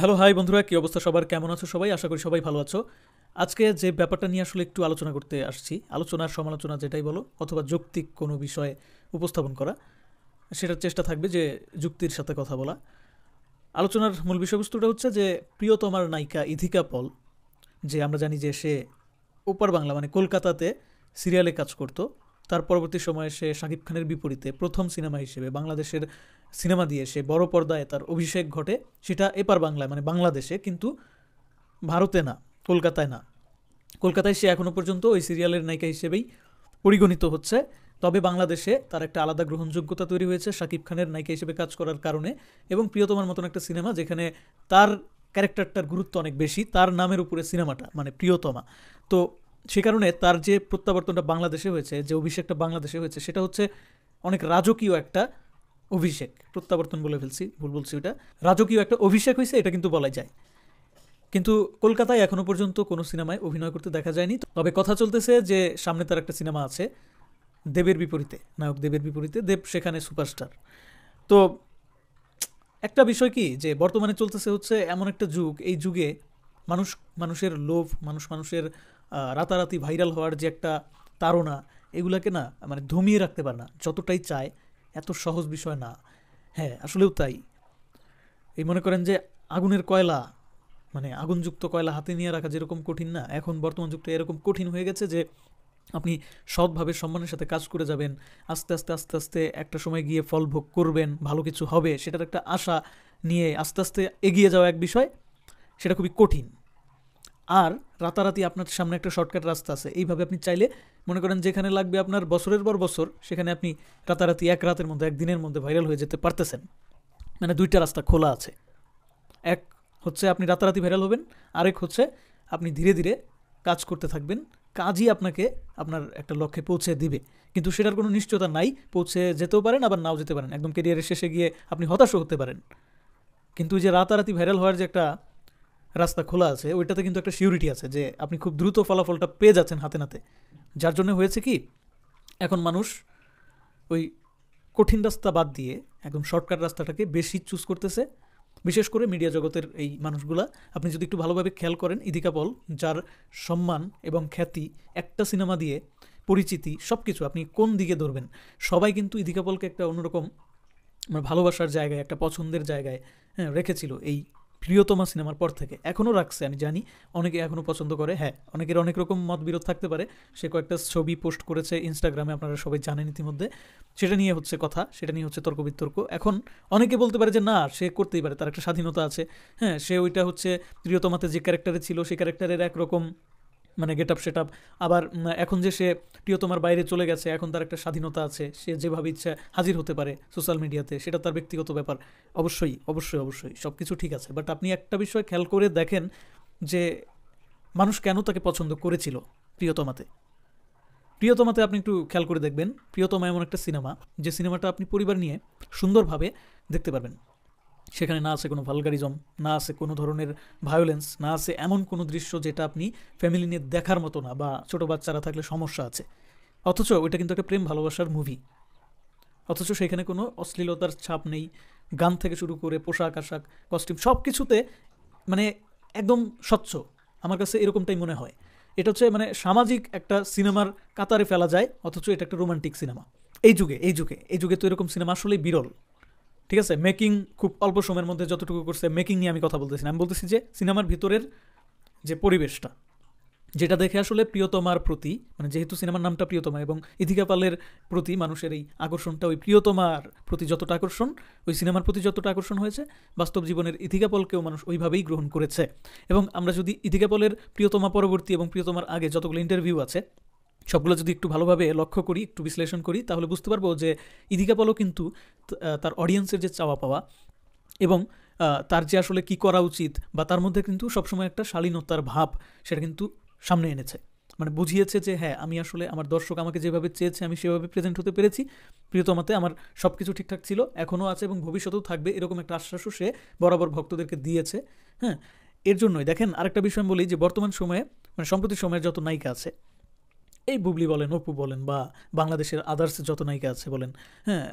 hello hi বন্ধুরা কী অবস্থা সবার কেমন আছো সবাই আশা করি সবাই ভালো আছো আজকে যে ব্যাপারটা নিয়ে আসলে একটু আলোচনা করতে আসছি আলোচনা সমালোচনা যেটাই বলো অথবা যৌক্তিক কোনো বিষয়ে উপস্থাপন করা সেটার চেষ্টা থাকবে যে যুক্তির সাথে কথা বলা আলোচনার মূল বিষয়বস্তুটা হচ্ছে যে প্রিয়তমার নায়িকা ইথিকা পল যে আমরা জানি যে সে ওপার বাংলা মানে কলকাতাতে সিরিয়ালে কাজ করত তার পরবর্তী সময়ে সে শাকিব খানের বিপরীতে প্রথম সিনেমা হিসেবে বাংলাদেশের সিনেমা দিয়ে সে বড় পর্দায় তার অভিষেক ঘটে সেটা এপার বাংলায় মানে বাংলাদেশে কিন্তু ভারতে না কলকাতায় না কলকাতায় সে এখনও পর্যন্ত ওই সিরিয়ালের নায়িকা হিসেবেই পরিগণিত হচ্ছে তবে বাংলাদেশে তার একটা আলাদা গ্রহণযোগ্যতা তৈরি হয়েছে শাকিব খানের নায়িকা হিসেবে কাজ করার কারণে এবং প্রিয়তমার মতন একটা সিনেমা যেখানে তার ক্যারেক্টারটার গুরুত্ব অনেক বেশি তার নামের উপরে সিনেমাটা মানে প্রিয়তমা তো সে কারণে তার যে প্রত্যাবর্তনটা বাংলাদেশে হয়েছে যে অভিষেকটা বাংলাদেশে হয়েছে সেটা হচ্ছে অনেক রাজকীয় একটা অভিষেক প্রত্যাবর্তন বলে ফেলছি ভুল বলছি ওটা রাজকীয় একটা অভিষেক হয়েছে এটা কিন্তু বলা যায় কিন্তু কলকাতায় এখনও পর্যন্ত কোনো সিনেমায় অভিনয় করতে দেখা যায়নি তবে কথা চলতেছে যে সামনে তার একটা সিনেমা আছে দেবের বিপরীতে নায়ক দেবের বিপরীতে দেব সেখানে সুপারস্টার তো একটা বিষয় কি যে বর্তমানে চলতেছে হচ্ছে এমন একটা যুগ এই যুগে মানুষ মানুষের লোভ মানুষ মানুষের রাতারাতি ভাইরাল হওয়ার যে একটা তাড়না এগুলাকে না মানে ধমিয়ে রাখতে পারে না যতটাই চায় এত সহজ বিষয় না হ্যাঁ আসলেও তাই এই মনে করেন যে আগুনের কয়লা মানে আগুনযুক্ত কয়লা হাতে নিয়ে রাখা যেরকম কঠিন না এখন বর্তমান যুগটা এরকম কঠিন হয়ে গেছে যে আপনি সৎভাবে সম্মানের সাথে কাজ করে যাবেন আস্তে আস্তে আস্তে আস্তে একটা সময় গিয়ে ফল ভোগ করবেন ভালো কিছু হবে সেটার একটা আশা নিয়ে আস্তে আস্তে এগিয়ে যাওয়া এক বিষয় সেটা খুবই কঠিন আর রাতারাতি আপনার সামনে একটা শর্টকাট রাস্তা আছে এইভাবে আপনি চাইলে মনে করেন যেখানে লাগবে আপনার বছরের পর বছর সেখানে আপনি রাতারাতি এক রাতের মধ্যে একদিনের মধ্যে ভাইরাল হয়ে যেতে পারতেছেন মানে দুইটা রাস্তা খোলা আছে এক হচ্ছে আপনি রাতারাতি ভাইরাল হবেন আরেক হচ্ছে আপনি ধীরে ধীরে কাজ করতে থাকবেন কাজই আপনাকে আপনার একটা লক্ষ্যে পৌঁছে দিবে কিন্তু সেটার কোনো নিশ্চয়তা নাই পৌঁছে যেতেও পারেন আবার নাও যেতে পারেন একদম কেরিয়ারের শেষে গিয়ে আপনি হতাশও হতে পারেন কিন্তু যে রাতারাতি ভাইরাল হওয়ার যে একটা রাস্তা খোলা আছে ওইটাতে কিন্তু একটা সিউরিটি আছে যে আপনি খুব দ্রুত ফলাফলটা পেয়ে যাচ্ছেন হাতে নাতে যার জন্য হয়েছে কি এখন মানুষ ওই কঠিন রাস্তা বাদ দিয়ে একদম শর্টকাট রাস্তাটাকে বেশি চুজ করতেছে বিশেষ করে মিডিয়া জগতের এই মানুষগুলা আপনি যদি একটু ভালোভাবে খেয়াল করেন ইদিকা পল যার সম্মান এবং খ্যাতি একটা সিনেমা দিয়ে পরিচিতি সব কিছু আপনি কোন দিকে ধরবেন সবাই কিন্তু ইদিকা পলকে একটা অন্যরকম মানে ভালোবাসার জায়গায় একটা পছন্দের জায়গায় হ্যাঁ রেখেছিল এই প্রিয়তমা সিনেমার পর থেকে এখনও রাখছে আমি জানি অনেকে এখনও পছন্দ করে হ্যাঁ অনেকের অনেক রকম মতবিরোধ থাকতে পারে সে কয়েকটা ছবি পোস্ট করেছে ইনস্টাগ্রামে আপনারা সবাই জানেন ইতিমধ্যে সেটা নিয়ে হচ্ছে কথা সেটা নিয়ে হচ্ছে তর্ক বিতর্ক এখন অনেকে বলতে পারে যে না সে করতেই পারে তার একটা স্বাধীনতা আছে হ্যাঁ সে ওইটা হচ্ছে প্রিয়তমাতে যে ক্যারেক্টারে ছিল সেই ক্যারেক্টারের একরকম মানে গেট আপ সেট আপ আবার এখন যে সে প্রিয়তমার বাইরে চলে গেছে এখন তার একটা স্বাধীনতা আছে সে যেভাবে ইচ্ছা হাজির হতে পারে সোশ্যাল মিডিয়াতে সেটা তার ব্যক্তিগত ব্যাপার অবশ্যই অবশ্যই অবশ্যই সব কিছু ঠিক আছে বাট আপনি একটা বিষয় খেয়াল করে দেখেন যে মানুষ কেন তাকে পছন্দ করেছিল প্রিয়তমাতে প্রিয়তমাতে আপনি একটু খেয়াল করে দেখবেন প্রিয়তমা এমন একটা সিনেমা যে সিনেমাটা আপনি পরিবার নিয়ে সুন্দরভাবে দেখতে পারবেন সেখানে না আছে কোনো ভালগারিজম না আছে কোনো ধরনের ভায়োলেন্স না আছে এমন কোনো দৃশ্য যেটা আপনি ফ্যামিলি নিয়ে দেখার মতো না বা ছোটো বাচ্চারা থাকলে সমস্যা আছে অথচ ওইটা কিন্তু একটা প্রেম ভালোবাসার মুভি অথচ সেখানে কোনো অশ্লীলতার ছাপ নেই গান থেকে শুরু করে পোশাক আশাক কস্টিউম সব কিছুতে মানে একদম স্বচ্ছ আমার কাছে এরকমটাই মনে হয় এটা হচ্ছে মানে সামাজিক একটা সিনেমার কাতারে ফেলা যায় অথচ এটা একটা রোমান্টিক সিনেমা এই যুগে এই যুগে এই যুগে তো এরকম সিনেমা আসলেই বিরল ঠিক আছে মেকিং খুব অল্প সময়ের মধ্যে যতটুকু করছে মেকিং নিয়ে আমি কথা বলতেছি আমি বলতেছি যে সিনেমার ভিতরের যে পরিবেশটা যেটা দেখে আসলে প্রিয়তমার প্রতি মানে যেহেতু সিনেমার নামটা প্রিয়তমা এবং ইধিকা পালের প্রতি মানুষের এই আকর্ষণটা ওই প্রিয়তমার প্রতি যতটা আকর্ষণ ওই সিনেমার প্রতি যতটা আকর্ষণ হয়েছে বাস্তব জীবনের ইধিকা পলকেও মানুষ ওইভাবেই গ্রহণ করেছে এবং আমরা যদি ইধিকা পলের প্রিয়তমা পরবর্তী এবং প্রিয়তমার আগে যতগুলো ইন্টারভিউ আছে সবগুলো যদি একটু ভালোভাবে লক্ষ্য করি একটু বিশ্লেষণ করি তাহলে বুঝতে পারবো যে ইদিকা পলো কিন্তু তার অডিয়েন্সের যে চাওয়া পাওয়া এবং তার যে আসলে কি করা উচিত বা তার মধ্যে কিন্তু সবসময় একটা শালীনতার ভাব সেটা কিন্তু সামনে এনেছে মানে বুঝিয়েছে যে হ্যাঁ আমি আসলে আমার দর্শক আমাকে যেভাবে চেয়েছে আমি সেভাবে প্রেজেন্ট হতে পেরেছি প্রিয়তমাতে আমার সব কিছু ঠিকঠাক ছিল এখনও আছে এবং ভবিষ্যতেও থাকবে এরকম একটা আশ্বাসও সে বরাবর ভক্তদেরকে দিয়েছে হ্যাঁ এর জন্যই দেখেন আরেকটা বিষয় বলি যে বর্তমান সময়ে মানে সম্প্রতি সময়ের যত নায়িকা আছে এই বুবলি বলেন অপু বলেন বা বাংলাদেশের আদার্স যত নায়িকা আছে বলেন হ্যাঁ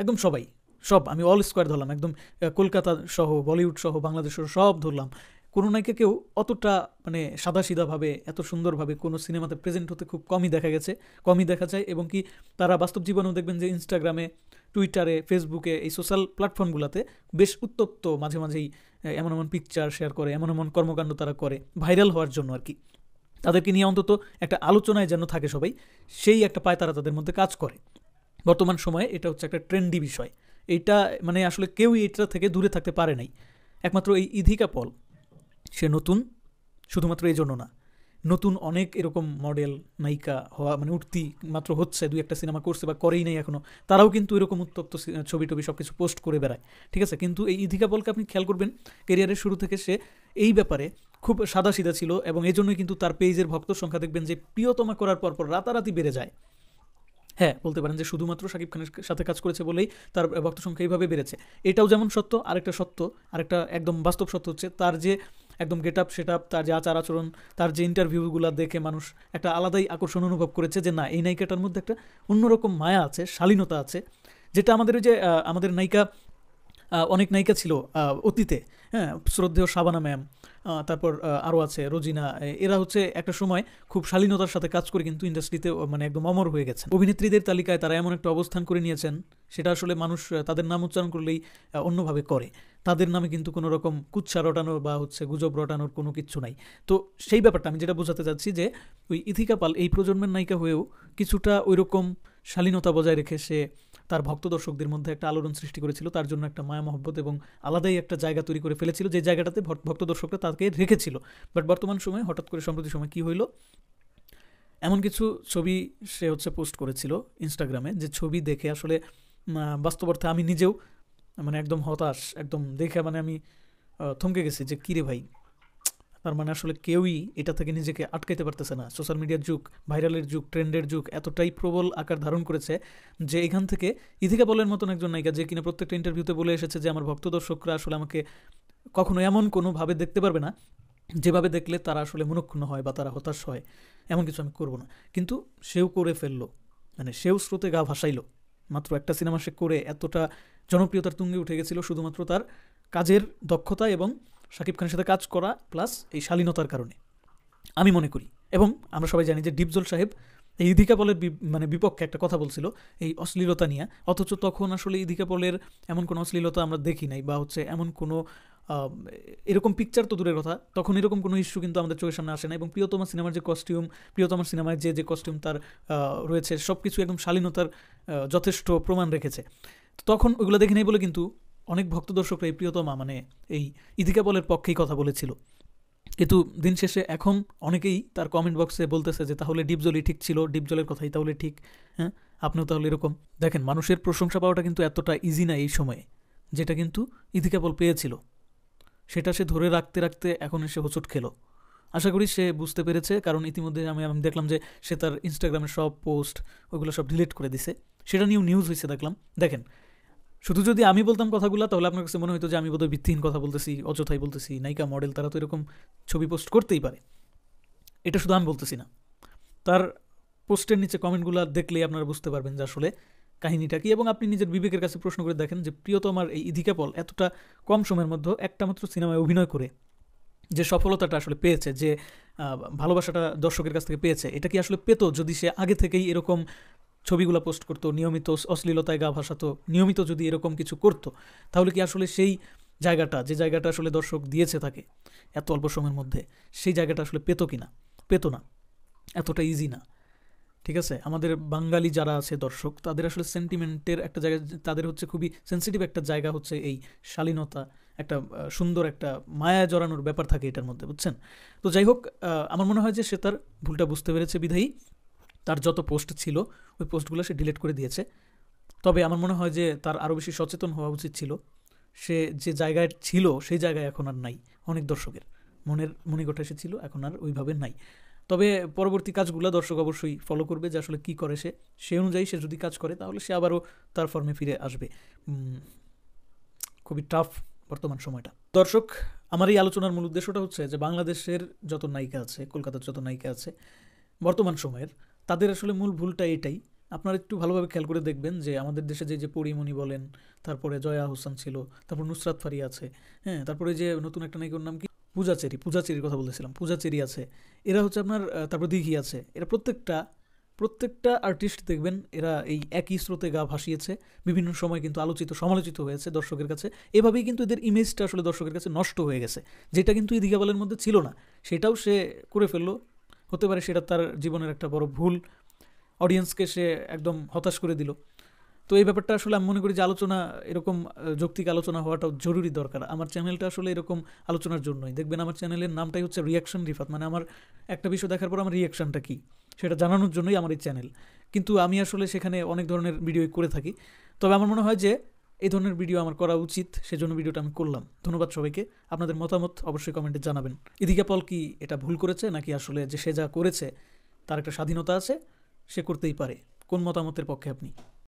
একদম সবাই সব আমি অল স্কোয়ার ধরলাম একদম কলকাতা সহ বলিউড সহ বাংলাদেশের সব ধরলাম কোনো নায়িকা কেউ অতটা মানে সাদাসিধাভাবে এত সুন্দরভাবে কোনো সিনেমাতে প্রেজেন্ট হতে খুব কমই দেখা গেছে কমই দেখা যায় এবং কি তারা বাস্তব জীবনেও দেখবেন যে ইনস্টাগ্রামে টুইটারে ফেসবুকে এই সোশ্যাল প্ল্যাটফর্মগুলোতে বেশ উত্তপ্ত মাঝে মাঝেই এমন এমন পিকচার শেয়ার করে এমন এমন কর্মকাণ্ড তারা করে ভাইরাল হওয়ার জন্য আর কি তাদেরকে নিয়ে অন্তত একটা আলোচনায় যেন থাকে সবাই সেই একটা পায় তারা তাদের মধ্যে কাজ করে বর্তমান সময়ে এটা হচ্ছে একটা ট্রেন্ডি বিষয় এটা মানে আসলে কেউই এটা থেকে দূরে থাকতে পারে নাই একমাত্র এই ইধিকা পল সে নতুন শুধুমাত্র এই জন্য না নতুন অনেক এরকম মডেল নায়িকা হওয়া মানে উঠতি মাত্র হচ্ছে দুই একটা সিনেমা করছে বা করেই নাই এখনও তারাও কিন্তু এরকম উত্তপ্ত ছবি টবি সব কিছু পোস্ট করে বেড়ায় ঠিক আছে কিন্তু এই ইধিকা পলকে আপনি খেয়াল করবেন কেরিয়ারের শুরু থেকে সে এই ব্যাপারে খুব সাদাসিধা ছিল এবং এই জন্যই কিন্তু তার পেজের ভক্ত সংখ্যা দেখবেন যে প্রিয়তমা করার পরপর রাতারাতি বেড়ে যায় হ্যাঁ বলতে পারেন যে শুধুমাত্র শাকিব খানের সাথে কাজ করেছে বলেই তার ভক্ত সংখ্যা এইভাবে বেড়েছে এটাও যেমন সত্য আরেকটা সত্য আরেকটা একদম বাস্তব সত্য হচ্ছে তার যে একদম গেট আপ সেট আপ তার যে আচার আচরণ তার যে ইন্টারভিউগুলো দেখে মানুষ একটা আলাদাই আকর্ষণ অনুভব করেছে যে না এই নায়িকাটার মধ্যে একটা অন্যরকম মায়া আছে শালীনতা আছে যেটা আমাদের ওই যে আমাদের নায়িকা অনেক নায়িকা ছিল অতীতে হ্যাঁ শ্রদ্ধেয় শাবানা ম্যাম তারপর আরও আছে রোজিনা এরা হচ্ছে একটা সময় খুব শালীনতার সাথে কাজ করে কিন্তু ইন্ডাস্ট্রিতে মানে একদম অমর হয়ে গেছে অভিনেত্রীদের তালিকায় তারা এমন একটা অবস্থান করে নিয়েছেন সেটা আসলে মানুষ তাদের নাম উচ্চারণ করলেই অন্যভাবে করে তাদের নামে কিন্তু কোনো রকম কুচ্ছা রটানো বা হচ্ছে গুজব রটানোর কোনো কিচ্ছু নাই তো সেই ব্যাপারটা আমি যেটা বোঝাতে চাচ্ছি যে ওই ইথিকা পাল এই প্রজন্মের নায়িকা হয়েও কিছুটা ওই রকম শালীনতা বজায় রেখে সে তার ভক্ত দর্শকদের মধ্যে একটা আলোড়ন সৃষ্টি করেছিল তার জন্য একটা মায়া মহব্বত এবং আলাদাই একটা জায়গা তৈরি করে ফেলেছিল যে জায়গাটাতে ভক্ত দর্শকরা তাকে রেখেছিল বাট বর্তমান সময়ে হঠাৎ করে সম্প্রতি সময় কি হইল এমন কিছু ছবি সে হচ্ছে পোস্ট করেছিল ইনস্টাগ্রামে যে ছবি দেখে আসলে বাস্তবার্থে আমি নিজেও মানে একদম হতাশ একদম দেখে মানে আমি থমকে গেছি যে কিরে ভাই তার মানে আসলে কেউই এটা থেকে নিজেকে আটকাইতে পারতেছে না সোশ্যাল মিডিয়ার যুগ ভাইরালের যুগ ট্রেন্ডের যুগ এতটাই প্রবল আকার ধারণ করেছে যে এখান থেকে ইথিকা বলের মতন একজন নায়িকা যে কিনা প্রত্যেকটা ইন্টারভিউতে বলে এসেছে যে আমার ভক্ত দর্শকরা আসলে আমাকে কখনো এমন কোনোভাবে দেখতে পারবে না যেভাবে দেখলে তারা আসলে মনক্ষুণ্ণ হয় বা তারা হতাশ হয় এমন কিছু আমি করবো না কিন্তু সেও করে ফেললো মানে সেও স্রোতে গা ভাসাইলো মাত্র একটা সিনেমা সে করে এতটা জনপ্রিয়তার তুঙ্গে উঠে গেছিল শুধুমাত্র তার কাজের দক্ষতা এবং শাকিব খানের সাথে কাজ করা প্লাস এই শালীনতার কারণে আমি মনে করি এবং আমরা সবাই জানি যে ডিপজল সাহেব এই ইদিকা পলের মানে বিপক্ষে একটা কথা বলছিল এই অশ্লীলতা নিয়ে অথচ তখন আসলে ইদিকা পলের এমন কোনো অশ্লীলতা আমরা দেখি নাই বা হচ্ছে এমন কোনো এরকম পিকচার তো দূরের কথা তখন এরকম কোনো ইস্যু কিন্তু আমাদের চোখের সামনে আসে না এবং প্রিয়তমা সিনেমার যে কস্টিউম প্রিয়তমা সিনেমায় যে যে কস্টিউম তার রয়েছে সব কিছু একদম শালীনতার যথেষ্ট প্রমাণ রেখেছে তখন ওইগুলো দেখে নেই বলে কিন্তু অনেক ভক্ত দর্শকরা এই প্রিয়তমা মানে এই ইদিকা বলের পক্ষেই কথা বলেছিল কিন্তু দিন শেষে এখন অনেকেই তার কমেন্ট বক্সে বলতেছে যে তাহলে ডিপজলই ঠিক ছিল ডিপজলের কথাই তাহলে ঠিক হ্যাঁ আপনিও তাহলে এরকম দেখেন মানুষের প্রশংসা পাওয়াটা কিন্তু এতটা ইজি না এই সময়ে যেটা কিন্তু ইদিকা বল পেয়েছিল সেটা সে ধরে রাখতে রাখতে এখন এসে হোঁচট খেলো আশা করি সে বুঝতে পেরেছে কারণ ইতিমধ্যে আমি আমি দেখলাম যে সে তার ইনস্টাগ্রামের সব পোস্ট ওইগুলো সব ডিলিট করে দিছে সেটা নিয়েও নিউজ হয়েছে দেখলাম দেখেন শুধু যদি আমি বলতাম কথাগুলো তাহলে আপনার কাছে মনে হতো যে আমি বোধহয় ভিত্তিহীন কথা বলতেছি অযথাই বলতেছি নায়িকা মডেল তারা তো এরকম ছবি পোস্ট করতেই পারে এটা শুধু আমি বলতেছি না তার পোস্টের নিচে কমেন্টগুলো দেখলেই আপনারা বুঝতে পারবেন যে আসলে কাহিনীটা কি এবং আপনি নিজের বিবেকের কাছে প্রশ্ন করে দেখেন যে প্রিয়তমার এই ইধিকা পল এতটা কম সময়ের মধ্যে একটা মাত্র সিনেমায় অভিনয় করে যে সফলতাটা আসলে পেয়েছে যে ভালোবাসাটা দর্শকের কাছ থেকে পেয়েছে এটা কি আসলে পেত যদি সে আগে থেকেই এরকম ছবিগুলো পোস্ট করতো নিয়মিত অশ্লীলতায় গা ভাসাতো নিয়মিত যদি এরকম কিছু করতো তাহলে কি আসলে সেই জায়গাটা যে জায়গাটা আসলে দর্শক দিয়েছে তাকে এত অল্প সময়ের মধ্যে সেই জায়গাটা আসলে পেতো কি না পেতো না এতটা ইজি না ঠিক আছে আমাদের বাঙালি যারা আছে দর্শক তাদের আসলে সেন্টিমেন্টের একটা জায়গা তাদের হচ্ছে খুবই সেন্সিটিভ একটা জায়গা হচ্ছে এই শালীনতা একটা সুন্দর একটা মায়া জড়ানোর ব্যাপার থাকে এটার মধ্যে বুঝছেন তো যাই হোক আমার মনে হয় যে সে তার ভুলটা বুঝতে পেরেছে বিধায়ী তার যত পোস্ট ছিল ওই পোস্টগুলো সে ডিলিট করে দিয়েছে তবে আমার মনে হয় যে তার আরও বেশি সচেতন হওয়া উচিত ছিল সে যে জায়গায় ছিল সেই জায়গায় এখন আর নাই অনেক দর্শকের মনের মনে সে এসেছিল এখন আর ওইভাবে নাই তবে পরবর্তী কাজগুলো দর্শক অবশ্যই ফলো করবে যে আসলে কী করে সে সে অনুযায়ী সে যদি কাজ করে তাহলে সে আবারও তার ফর্মে ফিরে আসবে খুবই টাফ বর্তমান সময়টা দর্শক আমার এই আলোচনার মূল উদ্দেশ্যটা হচ্ছে যে বাংলাদেশের যত নায়িকা আছে কলকাতার যত নায়িকা আছে বর্তমান সময়ের তাদের আসলে মূল ভুলটা এটাই আপনারা একটু ভালোভাবে খেয়াল করে দেখবেন যে আমাদের দেশে যে যে পরিমণি বলেন তারপরে জয়া হোসেন ছিল তারপর নুসরাত ফারি আছে হ্যাঁ তারপরে যে নতুন একটা নায়িকার নাম কি পূজাচেরি পূজাচেরির কথা বলেছিলাম পূজাচেরি আছে এরা হচ্ছে আপনার তারপর দিঘি আছে এরা প্রত্যেকটা প্রত্যেকটা আর্টিস্ট দেখবেন এরা এই একই স্রোতে গা ভাসিয়েছে বিভিন্ন সময় কিন্তু আলোচিত সমালোচিত হয়েছে দর্শকের কাছে এভাবেই কিন্তু এদের ইমেজটা আসলে দর্শকের কাছে নষ্ট হয়ে গেছে যেটা কিন্তু ইদিকাবালের মধ্যে ছিল না সেটাও সে করে ফেললো হতে পারে সেটা তার জীবনের একটা বড় ভুল অডিয়েন্সকে সে একদম হতাশ করে দিল তো এই ব্যাপারটা আসলে আমি মনে করি যে আলোচনা এরকম যৌক্তিক আলোচনা হওয়াটাও জরুরি দরকার আমার চ্যানেলটা আসলে এরকম আলোচনার জন্যই দেখবেন আমার চ্যানেলের নামটাই হচ্ছে রিয়াকশন রিফাত মানে আমার একটা বিষয় দেখার পর আমার রিয়াকশনটা কী সেটা জানানোর জন্যই আমার এই চ্যানেল কিন্তু আমি আসলে সেখানে অনেক ধরনের ভিডিও করে থাকি তবে আমার মনে হয় যে এই ধরনের ভিডিও আমার করা উচিত সেজন্য ভিডিওটা আমি করলাম ধন্যবাদ সবাইকে আপনাদের মতামত অবশ্যই কমেন্টে জানাবেন এদিকে পল কি এটা ভুল করেছে নাকি আসলে যে সে যা করেছে তার একটা স্বাধীনতা আছে সে করতেই পারে কোন মতামতের পক্ষে আপনি